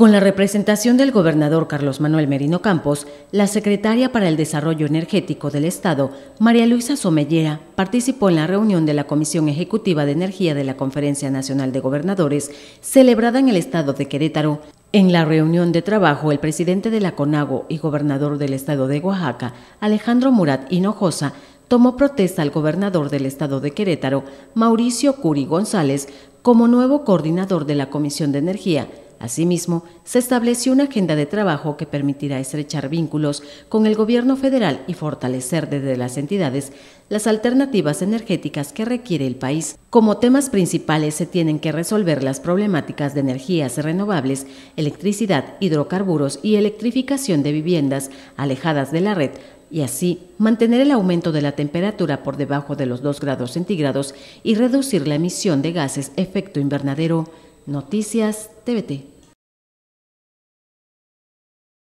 Con la representación del gobernador Carlos Manuel Merino Campos, la secretaria para el Desarrollo Energético del Estado, María Luisa Somellera, participó en la reunión de la Comisión Ejecutiva de Energía de la Conferencia Nacional de Gobernadores, celebrada en el Estado de Querétaro. En la reunión de trabajo, el presidente de la CONAGO y gobernador del Estado de Oaxaca, Alejandro Murat Hinojosa, tomó protesta al gobernador del Estado de Querétaro, Mauricio Curi González, como nuevo coordinador de la Comisión de Energía Asimismo, se estableció una agenda de trabajo que permitirá estrechar vínculos con el gobierno federal y fortalecer desde las entidades las alternativas energéticas que requiere el país. Como temas principales se tienen que resolver las problemáticas de energías renovables, electricidad, hidrocarburos y electrificación de viviendas alejadas de la red, y así mantener el aumento de la temperatura por debajo de los 2 grados centígrados y reducir la emisión de gases efecto invernadero. Noticias TVT.